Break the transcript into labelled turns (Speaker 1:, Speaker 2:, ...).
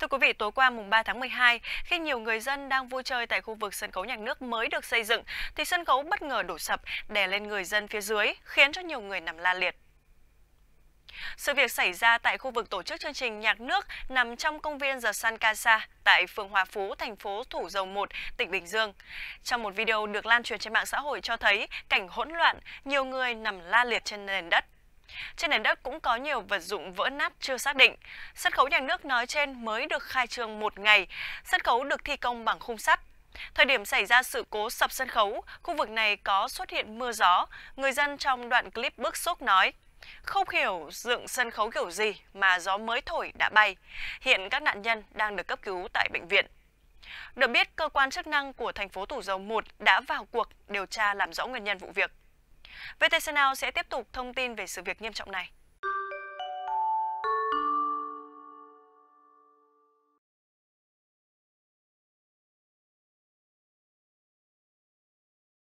Speaker 1: Thưa quý vị, tối qua mùng 3 tháng 12, khi nhiều người dân đang vui chơi tại khu vực sân khấu nhạc nước mới được xây dựng, thì sân khấu bất ngờ đổ sập, đè lên người dân phía dưới, khiến cho nhiều người nằm la liệt. Sự việc xảy ra tại khu vực tổ chức chương trình nhạc nước nằm trong công viên The San Casa tại phường Hòa Phú, thành phố Thủ Dầu Một, tỉnh Bình Dương. Trong một video được lan truyền trên mạng xã hội cho thấy cảnh hỗn loạn, nhiều người nằm la liệt trên nền đất. Trên nền đất cũng có nhiều vật dụng vỡ nát chưa xác định. Sân khấu nhà nước nói trên mới được khai trương một ngày. Sân khấu được thi công bằng khung sắt. Thời điểm xảy ra sự cố sập sân khấu, khu vực này có xuất hiện mưa gió. Người dân trong đoạn clip bức xúc nói, không hiểu dựng sân khấu kiểu gì mà gió mới thổi đã bay. Hiện các nạn nhân đang được cấp cứu tại bệnh viện. Được biết, cơ quan chức năng của thành phố Thủ Dầu Một đã vào cuộc điều tra làm rõ nguyên nhân vụ việc. VTC Now sẽ tiếp tục thông tin về sự việc nghiêm trọng này.